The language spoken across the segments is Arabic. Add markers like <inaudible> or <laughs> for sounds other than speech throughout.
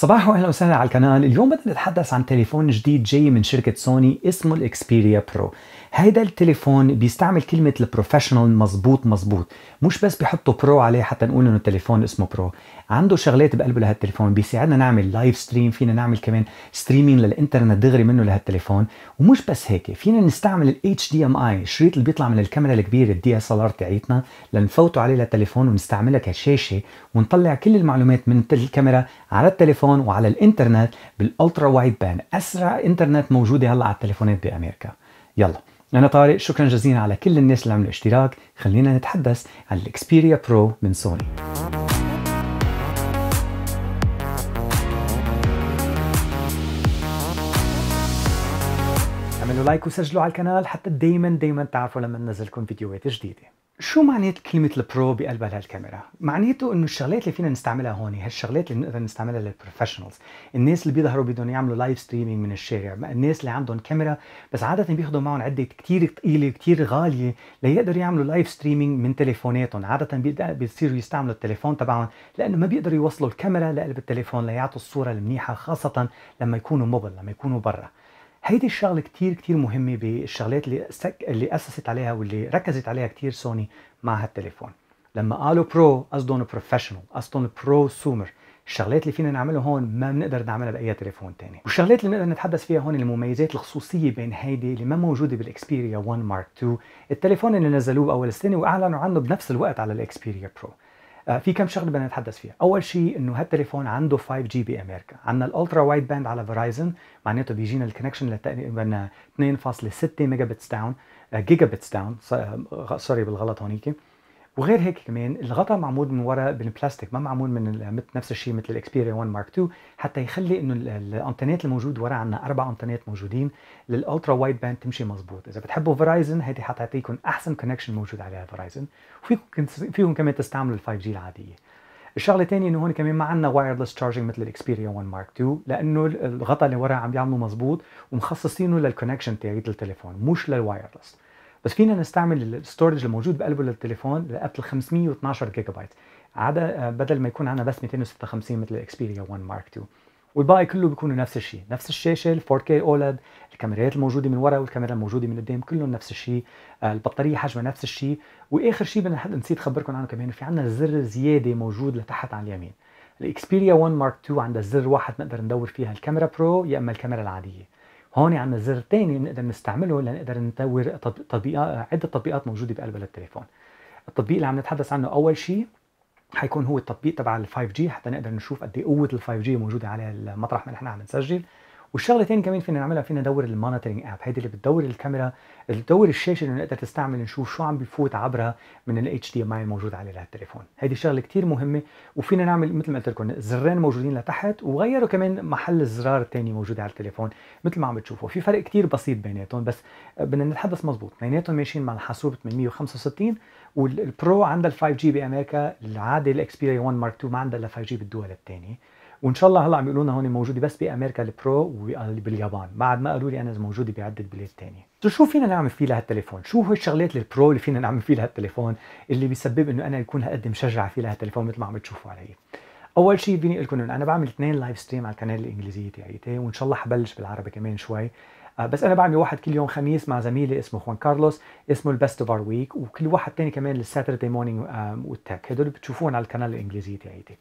صباح واهلا وسهلا على القناه، اليوم بدنا نتحدث عن تليفون جديد جاي من شركه سوني اسمه الاكسبيريا برو، هيدا التليفون بيستعمل كلمه البروفيشنال مزبوط مزبوط، مش بس بيحطوا برو عليه حتى نقول انه التليفون اسمه برو، عنده شغلات بقلبه لهالتليفون بيساعدنا نعمل لايف ستريم فينا نعمل كمان ستريمينج للانترنت دغري منه لهالتليفون ومش بس هيك فينا نستعمل الاتش دي ام اي الشريط اللي بيطلع من الكاميرا الكبيره الدي اس ال ار تاعتنا لنفوته عليه للتليفون ونستعملها كشاشه ونطلع كل المعلومات من الكاميرا على التليفون وعلى الانترنت بالالترا وايد بان اسرع انترنت موجوده هلا على التليفونات بامريكا يلا أنا طارق شكرا جزيلا على كل الناس اللي عملوا اشتراك خلينا نتحدث عن الإكسبيريا برو من سوني اعملوا لايك وسجلوا على القناه حتى دايما دايما تعرفوا لما ننزلكم فيديوهات جديده شو معنات كلمة البرو بقلبها هالكاميرا؟ معناته انه الشغلات اللي فينا نستعملها هون هالشغلات اللي بنقدر نستعملها للبروفيشنالز، الناس اللي بيظهروا بدهم يعملوا لايف ستريمينج من الشارع، الناس اللي عندهم كاميرا بس عادة بياخذوا معهم عدة كثير ثقيلة كثير غالية ليقدروا يعملوا لايف ستريمينج من تليفوناتهم، عادة بيصيروا يستعملوا التليفون تبعهم لأنه ما بيقدروا يوصلوا الكاميرا لقلب التليفون ليعطوا الصورة المنيحة خاصة لما يكونوا موبل لما يكونوا برا، هيدي الشغله كتير كتير مهمه بالشغلات اللي سك... اللي اسست عليها واللي ركزت عليها كتير سوني مع هالتليفون لما قالوا برو قصدهم بروفيشنال قصدهم برو سومر الشغلات اللي فينا نعملها هون ما بنقدر نعملها باي تليفون تاني والشغلات اللي بنقدر نتحدث فيها هون المميزات الخصوصيه بين هيدي اللي ما موجوده بالاكسبيريا 1 مارك 2 التليفون اللي نزلوه باول السنه واعلنوا عنه بنفس الوقت على الاكسبيريا برو آه، في كم شغله بدنا نتحدث فيها اول شيء انه هالتليفون عنده 5 جي بامريكا عندنا الالترا وايد باند على فرايزن معناته بيجينا الكونكشن تقريبا 2.6 ميجا بتس داون جيجا بتس داون سوري بالغلط هونيك وغير هيك كمان الغطاء معمول من ورا بالبلاستيك ما معمول من نفس الشيء مثل الاكسبيريا 1 مارك 2 حتى يخلي انه الانتنات الموجود ورا عندنا اربع انتنات موجودين للالترا وايد باند تمشي مزبوط اذا بتحبوا فرايزن هيدي حتعطيكم احسن كونكشن موجود عليها فرايزن وفيكم فيكم كمان تستعملوا ال 5 جي العاديه الشغله الثانيه انه هون كمان ما عندنا وايرلس تشارجنج مثل الاكسبيريا 1 مارك 2 لانه الغطاء اللي ورا عم يعملوا مزبوط ومخصصينه للكونكشن تاعت التليفون مش للوايرلس بس فينا نستعمل الستورج الموجود بقلبه للتليفون ال 512 جيجا بايت عدا آه، بدل ما يكون عندنا بس 256 مثل الاكسبيريا 1 مارك 2 والباقي كله بيكونوا نفس الشيء نفس الشاشه ال 4K OLED الكاميرات الموجوده من ورا والكاميرا الموجوده من قدام كلهم نفس الشيء آه، البطاريه حجمها نفس الشيء واخر شيء بدنا نسيت خبركم عنه كمان في عندنا زر زياده موجود لتحت على اليمين الاكسبيريا 1 مارك 2 عندها زر واحد نقدر ندور فيها الكاميرا برو يا اما الكاميرا العاديه هون عندنا يعني زر ثاني نقدر نستعمله لنقدر نطور تطبيقات عده تطبيقات موجوده بقلب التليفون التطبيق اللي عم نتحدث عنه اول شيء حيكون هو التطبيق تبع ال 5G حتى نقدر نشوف قد ايه قوه ال 5G موجوده على المطرح ما نحن عم نسجل والشغله الثانيه كمان فينا نعملها فينا ندور المونيتورنج اب هيدي اللي بتدور الكاميرا بتدور الشاشه اللي نقدر تستعمل نشوف شو عم بيفوت عبرها من الاتش دي ام اي الموجود على لهالتليفون هيدي شغله كثير مهمه وفينا نعمل مثل ما قلت لكم زرين موجودين لتحت وغيروا كمان محل الزرار الثاني موجود على التليفون مثل ما عم بتشوفوا في فرق كثير بسيط بيناتهم بس بدنا نتحدث مزبوط بيناتهم ماشيين مع الحاسوب 865 والبرو عندها ال 5 جي بامريكا العادي الاكسبيريا 1 مارك 2 ما عندها الا 5 جي بالدول الثانيه وان شاء الله هلا عم يقولوا لنا هون موجوده بس بامريكا البرو وباليابان بعد ما قالوا لي انا موجوده بعده بلاد ثانيه شو شو فينا نعمل فيه لهالتليفون شو هو الشغلات البرو اللي فينا نعمل فيه لهالتليفون اللي بيسبب انه انا يكون هقد مشجع فيه لهالتليفون مثل ما عم بتشوفوا علي اول شيء فيني اقول لكم انه انا بعمل اثنين لايف ستريم على القناه الانجليزيه تاعيتي وان شاء الله حبلش بالعربي كمان شوي آه، بس انا بعمل واحد كل يوم خميس مع زميلي اسمه خوان كارلوس اسمه البيست اوف ار ويك وكل واحد تاني كمان للساتردي آه، مورنينج والتك هدول بتشوفوهم على القناه الانجليزيه تاعيتي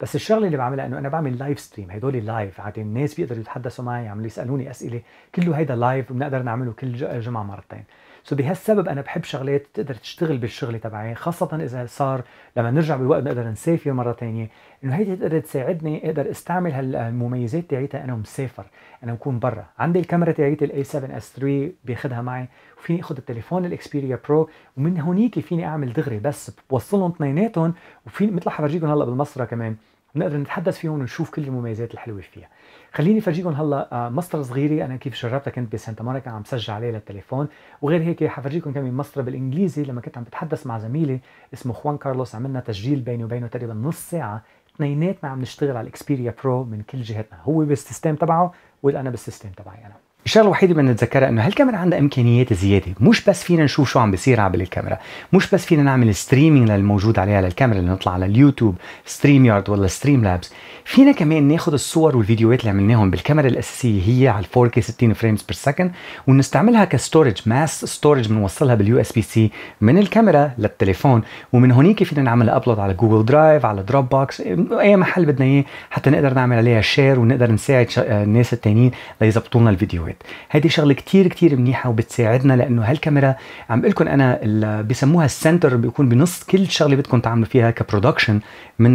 بس الشغله اللي بعملها انه انا بعمل لايف ستريم هدول لايف عاد الناس بيقدروا يتحدثوا معي يعملوا يسالوني اسئله كله هيدا لايف بنقدر نعمله كل جمعه مرتين سو بهالسبب انا بحب شغلات تقدر تشتغل بالشغل تبعي خاصه اذا صار لما نرجع بالوقت نقدر نسافر مره ثانيه انه هيدي تقدر تساعدني اقدر استعمل هالمميزات تاعتها انا مسافر انا بكون برا عندي الكاميرا تاعت الاي 7 اس 3 باخذها معي وفيني اخذ التليفون الاكسبيريا برو ومن هونيك فيني اعمل دغري بس بوصلهم اثنيناتهم وفي مثل حفرجيكم هلا بالمصره كمان نقدر نتحدث فيهم ونشوف كل المميزات الحلوه فيها خليني فرجيكم هلا مسطره آه، صغيره انا كيف جربتها كنت بسانتا مونيكا عم سجل عليها للتليفون وغير هيك حفرجيكم كمان مسطره بالانجليزي لما كنت عم بتحدث مع زميلي اسمه خوان كارلوس عملنا تسجيل بيني وبينه تقريبا نص ساعه اثنيناتنا عم نشتغل على الاكسبيريا برو من كل جهتنا هو بالسيستم تبعه وانا بالسيستم تبعي انا الشغله الوحيده بدنا نتذكرها انه هالكاميرا عندها امكانيات زياده مش بس فينا نشوف شو عم بيصير عبر الكاميرا مش بس فينا نعمل ستريمينج للموجود عليها للكاميرا اللي نطلع على اليوتيوب ستريم يارد ولا ستريم لابس فينا كمان ناخذ الصور والفيديوهات اللي عملناهم بالكاميرا الاساسيه هي على 4K 60 فريمز بير سكند ونستعملها كستورج ماس ستورج بنوصلها باليو اس بي سي من الكاميرا للتليفون ومن هونيك فينا نعمل ابلود على جوجل درايف على دروب بوكس اي محل بدنا اياه حتى نقدر نعمل عليها شير ونقدر نساعد آه، الناس التانيين ليظبطوا لنا الفيديوهات هذه شغله كتير كتير منيحه وبتساعدنا لانه هالكاميرا عم بقول لكم انا بسموها السنتر بيكون بنص كل شغله بدكم تعملوا فيها كبرودكشن من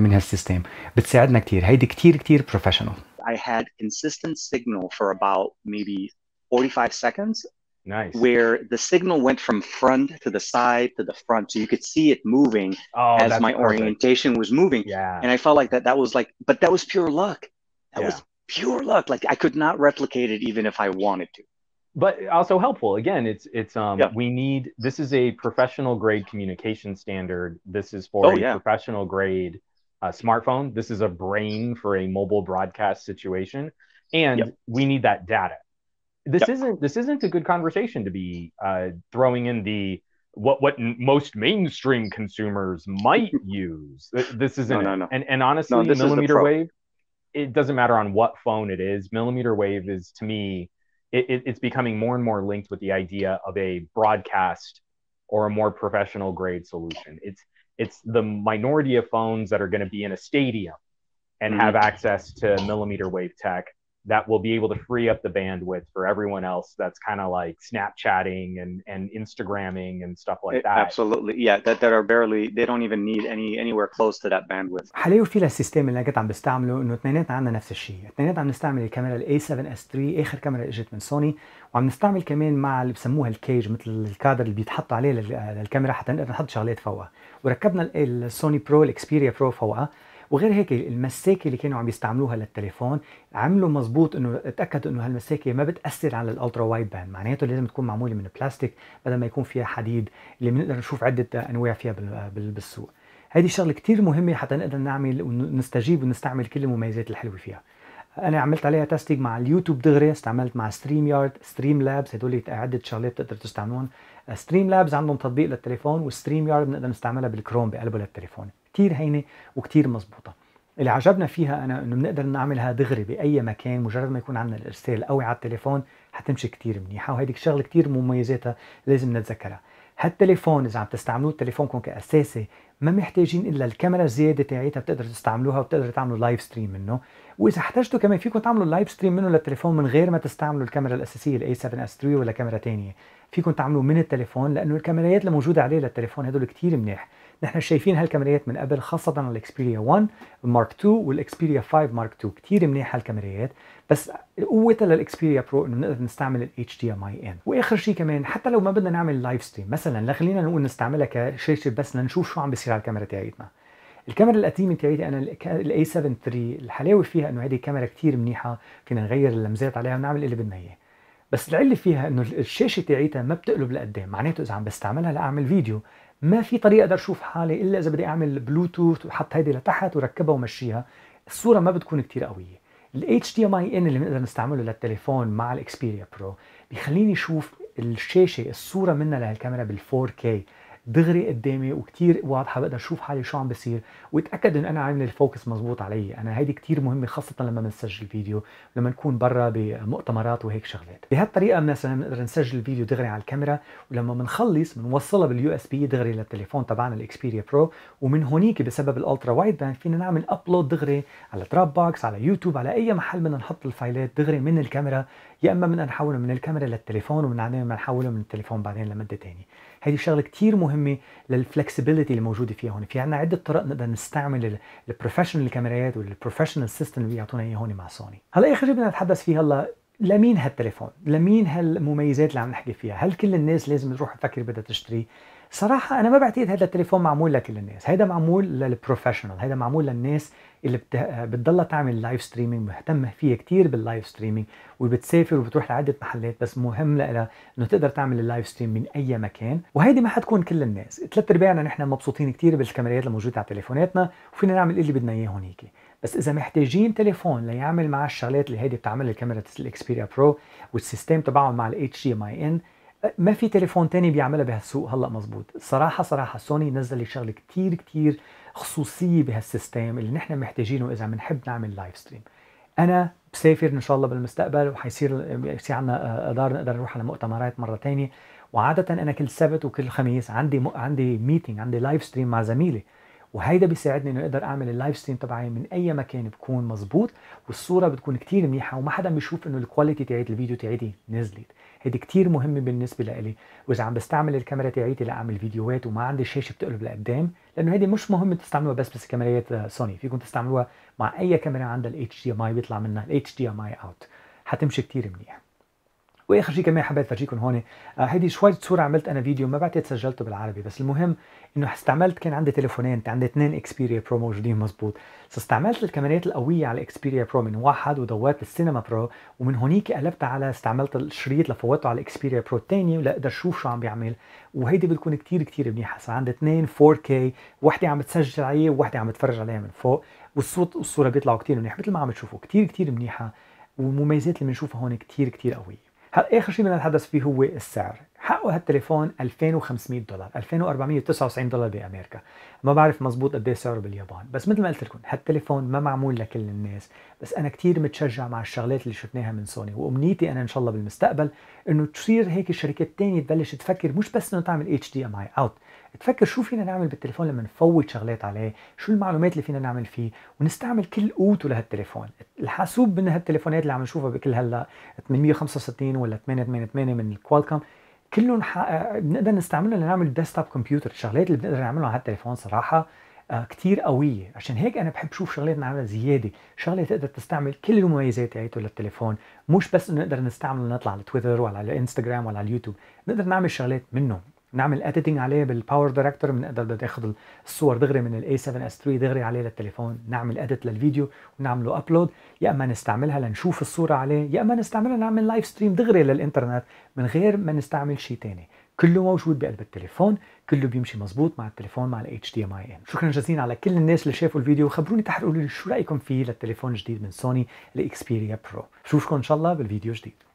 من هالسيستم بتساعدنا كتير هيدي كتير كتير بروفيشنال I had consistent signal for about maybe 45 seconds Nice. Where the signal went from front to the side to the front, so you could see it moving oh, as my perfect. orientation was moving. Yeah. And I felt like that that was like, but that was pure luck. That yeah. was pure luck. Like I could not replicate it even if I wanted to. But also helpful. Again, it's it's um yeah. we need this is a professional grade communication standard. This is for oh, a yeah. professional grade uh, smartphone. This is a brain for a mobile broadcast situation, and yep. we need that data. This yep. isn't this isn't a good conversation to be uh, throwing in the what what most mainstream consumers might <laughs> use. This isn't no, no, no. and and honestly, no, millimeter wave it doesn't matter on what phone it is. Millimeter wave is to me, it, it, it's becoming more and more linked with the idea of a broadcast or a more professional grade solution. It's it's the minority of phones that are going to be in a stadium and mm-hmm. have access to millimeter wave tech that will be able to free up the bandwidth for everyone else that's kind of like snapchatting and, and instagramming and stuff like that absolutely yeah that, that are barely they don't even need any anywhere close to that bandwidth حاليا في للسيستم اللي انا كنت عم بستعمله انه اثنيناتنا عندنا نفس الشيء اثنيناتنا عم نستعمل الكاميرا الاي 7 اس 3 اخر كاميرا اجت من سوني وعم نستعمل كمان مع اللي بسموها الكيج مثل الكادر اللي بيتحط عليه للكاميرا حتى نقدر نحط شغلات فوقها وركبنا السوني برو الاكسبيريا برو فوقها وغير هيك المساكه اللي كانوا عم يستعملوها للتليفون عملوا مزبوط انه تاكدوا انه هالمساكه ما بتاثر على الالترا وايد باند معناته لازم تكون معموله من بلاستيك بدل ما يكون فيها حديد اللي بنقدر نشوف عده انواع فيها بالسوق هذه شغله كثير مهمه حتى نقدر نعمل ونستجيب ونستعمل كل المميزات الحلوه فيها انا عملت عليها تستيج مع اليوتيوب دغري استعملت مع ستريم يارد ستريم لابس هدول عده شغلات بتقدر تستعملون ستريم لابس عندهم تطبيق للتليفون وستريم يارد بنقدر نستعملها بالكروم بقلبه للتليفون كتير هينه وكتير مظبوطه اللي عجبنا فيها انا انه بنقدر نعملها دغري باي مكان مجرد ما يكون عندنا الارسال قوي على التليفون حتمشي كتير منيحه وهيديك شغله كتير مميزاتها لازم نتذكرها هالتليفون اذا عم تستعملوه تليفونكم كاساسي ما محتاجين الا الكاميرا الزياده تاعتها بتقدروا تستعملوها وبتقدروا تعملوا لايف ستريم منه واذا احتجتوا كمان فيكم تعملوا لايف ستريم منه للتليفون من غير ما تستعملوا الكاميرا الاساسيه الاي 7 اس 3 ولا كاميرا ثانيه فيكم تعملوا من التليفون لانه الكاميرات اللي موجوده عليه للتليفون هدول كتير منيح نحن شايفين هالكاميرات من قبل خاصة الاكسبيريا 1 مارك 2 والاكسبيريا 5 مارك 2 كثير منيح هالكاميرات بس قوتها للاكسبيريا برو انه بنقدر نستعمل الاتش دي ام اي ان واخر شيء كمان حتى لو ما بدنا نعمل لايف ستريم مثلا خلينا نقول نستعملها كشاشه بس لنشوف شو عم بيصير على الكاميرا تاعتنا الكاميرا القديمه تاعتي انا الاي 7 3 الحلاوه فيها انه هذه كاميرا كثير منيحه فينا نغير اللمزات عليها ونعمل اللي بدنا اياه بس العله فيها انه الشاشه تاعتها ما بتقلب لقدام معناته اذا عم بستعملها لاعمل فيديو ما في طريقه اقدر اشوف حالي الا اذا بدي اعمل بلوتوث وحط هيدي لتحت وركبها ومشيها الصوره ما بتكون كتير قويه ال HDMI ان اللي بنقدر نستعمله للتليفون مع الاكسبيريا برو بيخليني اشوف الشاشه الصوره منها لهالكاميرا بال 4K دغري قدامي وكتير واضحه بقدر اشوف حالي شو عم بصير واتاكد ان انا عامل الفوكس مزبوط علي انا هيدي كتير مهمه خاصه لما بنسجل فيديو لما نكون برا بمؤتمرات وهيك شغلات بهالطريقه مثلا بنقدر نسجل الفيديو دغري على الكاميرا ولما بنخلص بنوصلها باليو اس بي دغري للتليفون تبعنا الاكسبيريا برو ومن هونيك بسبب الالترا وايد باند فينا نعمل ابلود دغري على دروب بوكس على يوتيوب على اي محل بدنا نحط الفايلات دغري من الكاميرا يا اما بدنا نحولها من الكاميرا للتليفون ومن بعدين بنحولها من التليفون بعدين لمده ثانيه هذه شغله كثير مهمه للفلكسبيليتي اللي موجوده فيها هون في عندنا عده طرق نقدر نستعمل البروفيشنال كاميرات والبروفيشنال سيستم اللي بيعطونا اياه هون مع سوني هلا اخر شيء بدنا نتحدث فيه هلا لمين هالتليفون؟ لمين هالمميزات اللي عم نحكي فيها؟ هل كل الناس لازم تروح تفكر بدها تشتري صراحه انا ما بعتقد هذا التليفون معمول لكل الناس هذا معمول للبروفيشنال هذا معمول للناس اللي بت... بتضلها تعمل لايف ستريمينج مهتمه فيه كثير باللايف ستريمينج وبتسافر وبتروح لعده محلات بس مهم لها انه تقدر تعمل اللايف ستريم من اي مكان وهيدي ما حتكون كل الناس ثلاث ارباعنا نحن مبسوطين كثير بالكاميرات الموجودة على تليفوناتنا وفينا نعمل اللي بدنا اياه هونيك بس اذا محتاجين تليفون ليعمل معاه الشغلات اللي هيدي بتعملها الكاميرا الاكسبيريا برو والسيستم تبعهم مع الاتش دي ام اي ان ما في تليفون تاني بيعملها بهالسوق هلا مزبوط صراحه صراحه سوني نزلت شغله كتير كتير خصوصيه بهالسيستم اللي نحن محتاجينه اذا بنحب نعمل لايف ستريم انا بسافر ان شاء الله بالمستقبل وحيصير في عندنا آه، دار نقدر نروح على مؤتمرات مره ثانيه وعاده انا كل سبت وكل خميس عندي م... عندي ميتنج عندي لايف ستريم مع زميلي وهيدا بيساعدني انه اقدر اعمل اللايف ستريم تبعي من اي مكان بكون مزبوط والصوره بتكون كتير منيحه وما حدا بيشوف انه الكواليتي تاعت الفيديو تاعتي نزلت هيدي كتير مهمه بالنسبه لإلي واذا عم بستعمل الكاميرا تاعيتي لاعمل فيديوهات وما عندي شاشه بتقلب لقدام لانه هيدي مش مهم تستعملوها بس بس كاميرات آه، سوني فيكم تستعملوها مع اي كاميرا عندها الاتش دي ام اي بيطلع منها الاتش دي ام اي اوت حتمشي كتير منيح واخر شيء كمان حبيت فرجيكم هون آه، هيدي شوي صورة عملت انا فيديو ما بعتقد سجلته بالعربي بس المهم انه استعملت كان عندي تليفونين عندي اثنين اكسبيريا برو موجودين مزبوط فاستعملت الكاميرات القوية على اكسبيريا برو من واحد ودوات السينما برو ومن هونيك قلبتها على استعملت الشريط لفوته على اكسبيريا برو الثاني لاقدر اشوف شو عم بيعمل وهيدي بتكون كتير كتير منيحة صار عندي اثنين 4K وحدة عم تسجل عليه وحدة عم بتفرج عليها من فوق والصوت والصورة بيطلعوا كتير منيح مثل ما عم تشوفوا كتير كتير منيحة والمميزات اللي بنشوفها هون كتير كتير قوية اخر شيء بدنا نتحدث فيه هو السعر حقه هالتليفون 2500 دولار 2499 دولار بامريكا ما بعرف مزبوط قد ايه سعره باليابان بس مثل ما قلت لكم هالتليفون ما معمول لكل الناس بس انا كثير متشجع مع الشغلات اللي شفناها من سوني وامنيتي انا ان شاء الله بالمستقبل انه تصير هيك الشركات الثانيه تبلش تفكر مش بس انه تعمل اتش دي ام اي اوت تفكر شو فينا نعمل بالتليفون لما نفوت شغلات عليه شو المعلومات اللي فينا نعمل فيه ونستعمل كل قوته لهالتليفون الحاسوب من هالتليفونات اللي عم نشوفها بكل هلا 865 ولا 888 من الكوالكم كلهم آه، بنقدر نستعملهم لنعمل ديسكتوب كمبيوتر الشغلات اللي بنقدر نعملها على التليفون صراحه آه، كتير قوية عشان هيك أنا بحب شوف شغلات نعملها زيادة شغلة تقدر تستعمل كل المميزات تاعته للتليفون مش بس إنه نقدر نستعمله نطلع على تويتر وعلى الانستغرام وعلى اليوتيوب نقدر نعمل شغلات منهم نعمل اديتنج عليه بالباور دايركتور بنقدر ناخد الصور دغري من الاي 7 اس 3 دغري عليه للتليفون نعمل اديت للفيديو ونعمله ابلود يا اما نستعملها لنشوف الصوره عليه يا اما نستعملها نعمل لايف ستريم دغري للانترنت من غير ما نستعمل شيء ثاني كله موجود بقلب التليفون كله بيمشي مزبوط مع التليفون مع الاتش دي ام اي ان شكرا جزيلا على كل الناس اللي شافوا الفيديو خبروني تحت قولوا لي شو رايكم فيه للتليفون الجديد من سوني الاكسبيريا برو بشوفكم ان شاء الله بالفيديو الجديد